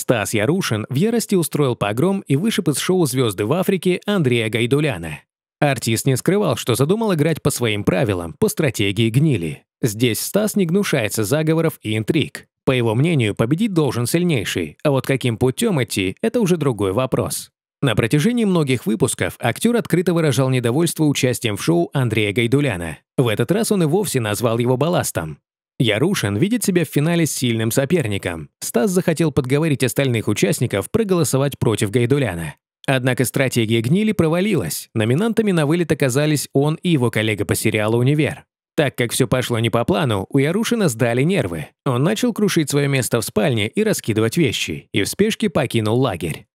Стас Ярушин в ярости устроил погром и вышиб из шоу «Звезды в Африке» Андрея Гайдуляна. Артист не скрывал, что задумал играть по своим правилам, по стратегии гнили. Здесь Стас не гнушается заговоров и интриг. По его мнению, победить должен сильнейший, а вот каким путем идти – это уже другой вопрос. На протяжении многих выпусков актер открыто выражал недовольство участием в шоу Андрея Гайдуляна. В этот раз он и вовсе назвал его балластом. Ярушин видит себя в финале с сильным соперником. Стас захотел подговорить остальных участников проголосовать против Гайдуляна. Однако стратегия гнили провалилась. Номинантами на вылет оказались он и его коллега по сериалу «Универ». Так как все пошло не по плану, у Ярушина сдали нервы. Он начал крушить свое место в спальне и раскидывать вещи, и в спешке покинул лагерь.